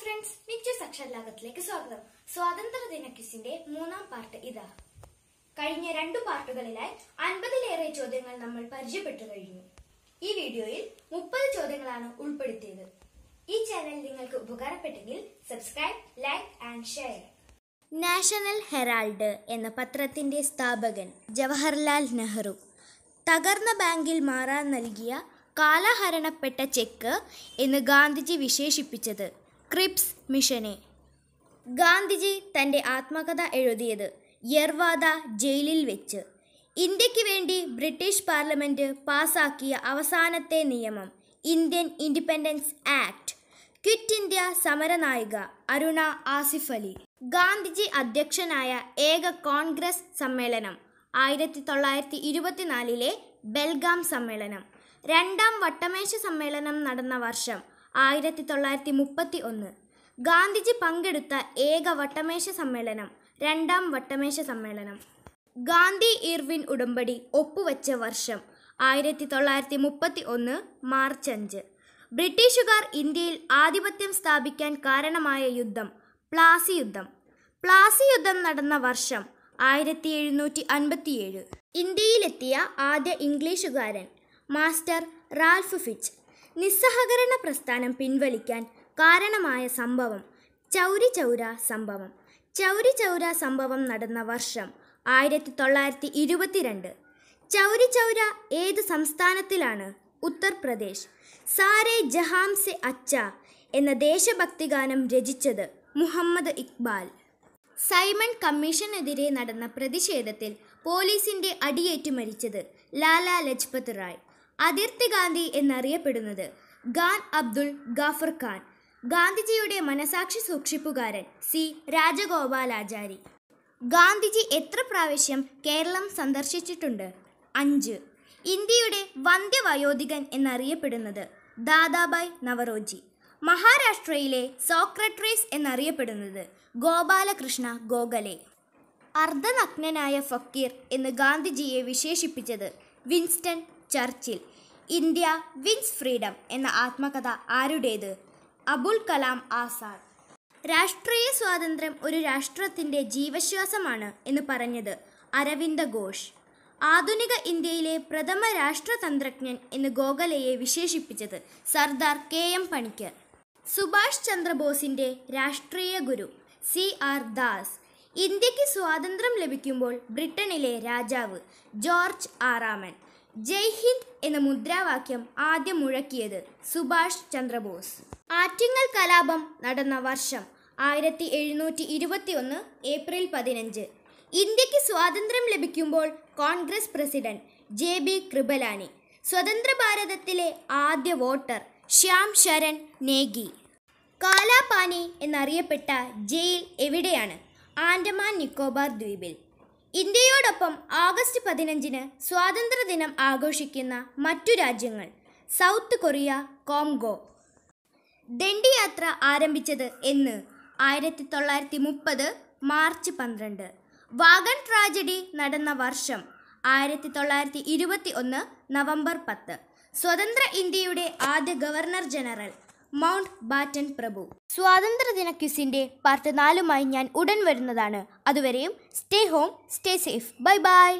friends friends നിത്യസ് അക്ഷരലാകത്തിലേക്ക് സ്വാഗതം സ്വാതന്ത്ര്യ ദിന ക്വിസിന്റെ മൂന്നാം പാർട്ട് ഇതാ കഴിഞ്ഞ രണ്ടു പാർട്ടുകളിലായി അൻപതിലേറെ ചോദ്യങ്ങൾ നമ്മൾ പരിചയപ്പെട്ടു കഴിഞ്ഞു ഈ വീഡിയോയിൽ മുപ്പത് ചോദ്യങ്ങളാണ് ഉൾപ്പെടുത്തിയത് ഈ ചാനൽ നിങ്ങൾക്ക് ഉപകാരപ്പെട്ടെങ്കിൽ subscribe like and share National Herald എന്ന പത്രത്തിന്റെ സ്ഥാപകൻ ജവഹർലാൽ നെഹ്റു തകർന്ന ബാങ്കിൽ മാറാൻ നൽകിയ കാലഹരണപ്പെട്ട ചെക്ക് എന്ന് ഗാന്ധിജി വിശേഷിപ്പിച്ചത് ക്രിപ്സ് മിഷനെ ഗാന്ധിജി തൻ്റെ ആത്മകഥ എഴുതിയത് യർവാദ ജയിലിൽ വെച്ച് ഇന്ത്യക്ക് വേണ്ടി ബ്രിട്ടീഷ് പാർലമെൻറ്റ് പാസാക്കിയ അവസാനത്തെ നിയമം Indian Independence Act Quit India സമരനായിക അരുണ ആസിഫ് അലി ഗാന്ധിജി അധ്യക്ഷനായ ഏക കോൺഗ്രസ് സമ്മേളനം ആയിരത്തി തൊള്ളായിരത്തി ഇരുപത്തിനാലിലെ ബെൽഗാം സമ്മേളനം രണ്ടാം വട്ടമേശ സമ്മേളനം നടന്ന വർഷം ആയിരത്തി തൊള്ളായിരത്തി മുപ്പത്തി ഒന്ന് ഗാന്ധിജി പങ്കെടുത്ത ഏക വട്ടമേശ സമ്മേളനം രണ്ടാം വട്ടമേശ സമ്മേളനം ഗാന്ധി ഇർവിൻ ഉടമ്പടി ഒപ്പുവെച്ച വർഷം ആയിരത്തി തൊള്ളായിരത്തി മുപ്പത്തി ഒന്ന് മാർച്ച് അഞ്ച് ബ്രിട്ടീഷുകാർ ഇന്ത്യയിൽ ആധിപത്യം സ്ഥാപിക്കാൻ കാരണമായ യുദ്ധം പ്ലാസി യുദ്ധം പ്ലാസി യുദ്ധം നടന്ന വർഷം ആയിരത്തി എഴുന്നൂറ്റി അൻപത്തിയേഴ് ഇന്ത്യയിലെത്തിയ ആദ്യ ഇംഗ്ലീഷുകാരൻ മാസ്റ്റർ റാൽഫ് ഫിച്ച് നിസ്സഹകരണ പ്രസ്ഥാനം പിൻവലിക്കാൻ കാരണമായ സംഭവം ചൗരി ചൗര സംഭവം ചൗരി ചൗര സംഭവം നടന്ന വർഷം ആയിരത്തി തൊള്ളായിരത്തി ഇരുപത്തിരണ്ട് ചൗരി ചൗര ഏത് സംസ്ഥാനത്തിലാണ് ഉത്തർപ്രദേശ് സാരെ ജഹാം സെ അച്ച എന്ന ദേശഭക്തി ഗാനം രചിച്ചത് മുഹമ്മദ് ഇക്ബാൽ സൈമൺ കമ്മീഷനെതിരെ നടന്ന പ്രതിഷേധത്തിൽ പോലീസിൻ്റെ അടിയേറ്റു മരിച്ചത് ലാലാ ലജ്പത് റായ് അതിർത്തി ഗാന്ധി എന്നറിയപ്പെടുന്നത് ഖാൻ അബ്ദുൾ ഗാഫർ ഖാൻ ഗാന്ധിജിയുടെ മനസാക്ഷി സൂക്ഷിപ്പുകാരൻ സി രാജഗോപാലാചാരി ഗാന്ധിജി എത്ര പ്രാവശ്യം കേരളം സന്ദർശിച്ചിട്ടുണ്ട് അഞ്ച് ഇന്ത്യയുടെ വന്ധ്യവയോധികൻ എന്നറിയപ്പെടുന്നത് ദാദാബായ് നവറോജി മഹാരാഷ്ട്രയിലെ സോക്രട്രീസ് എന്നറിയപ്പെടുന്നത് ഗോപാലകൃഷ്ണ ഗോഖലെ അർദ്ധനഗ്നനായ ഫക്കീർ എന്ന് ഗാന്ധിജിയെ വിശേഷിപ്പിച്ചത് Winston Churchill India Wins Freedom എന്ന ആത്മകഥ ആരുടേത് അബുൽ കലാം ആസാദ് രാഷ്ട്രീയ സ്വാതന്ത്ര്യം ഒരു രാഷ്ട്രത്തിൻ്റെ ജീവശ്വാസമാണ് എന്ന് പറഞ്ഞത് അരവിന്ദ ഘോഷ് ആധുനിക ഇന്ത്യയിലെ പ്രഥമ രാഷ്ട്രതന്ത്രജ്ഞൻ എന്ന് ഗോഖലയെ വിശേഷിപ്പിച്ചത് സർദാർ കെ എം പണിക്കർ സുഭാഷ് ചന്ദ്രബോസിൻ്റെ രാഷ്ട്രീയ ഗുരു സി ആർ ദാസ് ഇന്ത്യക്ക് സ്വാതന്ത്ര്യം ലഭിക്കുമ്പോൾ ബ്രിട്ടനിലെ രാജാവ് ജോർജ് ആറാമൻ ജയ് ഹിന്ദ് എന്ന മുദ്രാവാക്യം ആദ്യം മുഴക്കിയത് സുഭാഷ് ചന്ദ്രബോസ് ആറ്റിങ്ങൽ കലാപം നടന്ന വർഷം ആയിരത്തി എഴുന്നൂറ്റി ഇരുപത്തി ഒന്ന് ഏപ്രിൽ പതിനഞ്ച് ഇന്ത്യക്ക് സ്വാതന്ത്ര്യം ലഭിക്കുമ്പോൾ Congress president J B Kripalani സ്വതന്ത്ര ഭാരതത്തിലെ ആദ്യ വോട്ടർ ശ്യാം ശരൺ നേഗി കാലാപാനി എന്നറിയപ്പെട്ട ജയിൽ എവിടെയാണ് ആൻഡമാൻ നിക്കോബാർ ദ്വീപിൽ ഇന്ത്യയോടൊപ്പം ആഗസ്റ്റ് പതിനഞ്ചിന് സ്വാതന്ത്ര്യദിനം ആഘോഷിക്കുന്ന മറ്റു രാജ്യങ്ങൾ സൗത്ത് കൊറിയ കോംഗോ ദണ്ഡിയാത്ര ആരംഭിച്ചത് എന്ന് ആയിരത്തി തൊള്ളായിരത്തി മുപ്പത് മാർച്ച് പന്ത്രണ്ട് വാഗൺ ട്രാജഡി നടന്ന വർഷം ആയിരത്തി തൊള്ളായിരത്തി ഇരുപത്തി ഒന്ന് നവംബർ പത്ത് സ്വതന്ത്ര ഇന്ത്യയുടെ ആദ്യ ഗവർണർ ജനറൽ മൗണ്ട് ബാറ്റൻ പ്രഭു സ്വാതന്ത്ര്യദിന ക്വിസിൻ്റെ പാർട്ട് നാലുമായി ഞാൻ ഉടൻ വരുന്നതാണ് അതുവരെയും stay home stay safe bye by